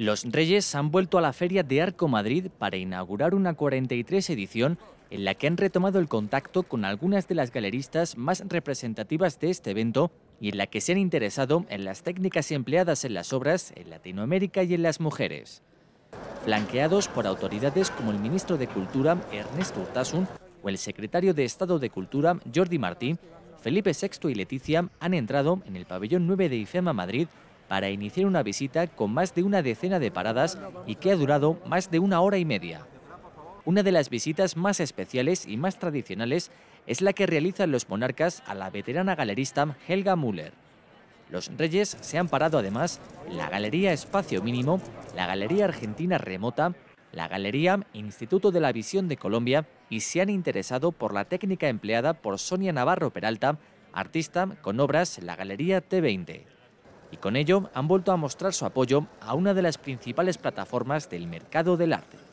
Los Reyes han vuelto a la Feria de Arco Madrid para inaugurar una 43 edición en la que han retomado el contacto con algunas de las galeristas más representativas de este evento y en la que se han interesado en las técnicas empleadas en las obras en Latinoamérica y en las mujeres. Flanqueados por autoridades como el ministro de Cultura, Ernesto Urtasun, o el secretario de Estado de Cultura, Jordi Martí, Felipe VI y Leticia han entrado en el pabellón 9 de IFEMA Madrid para iniciar una visita con más de una decena de paradas y que ha durado más de una hora y media. Una de las visitas más especiales y más tradicionales es la que realizan los monarcas a la veterana galerista Helga Müller. Los reyes se han parado además en la Galería Espacio Mínimo, la Galería Argentina Remota, la Galería Instituto de la Visión de Colombia y se han interesado por la técnica empleada por Sonia Navarro Peralta, artista con obras en la Galería T20 y con ello han vuelto a mostrar su apoyo a una de las principales plataformas del mercado del arte.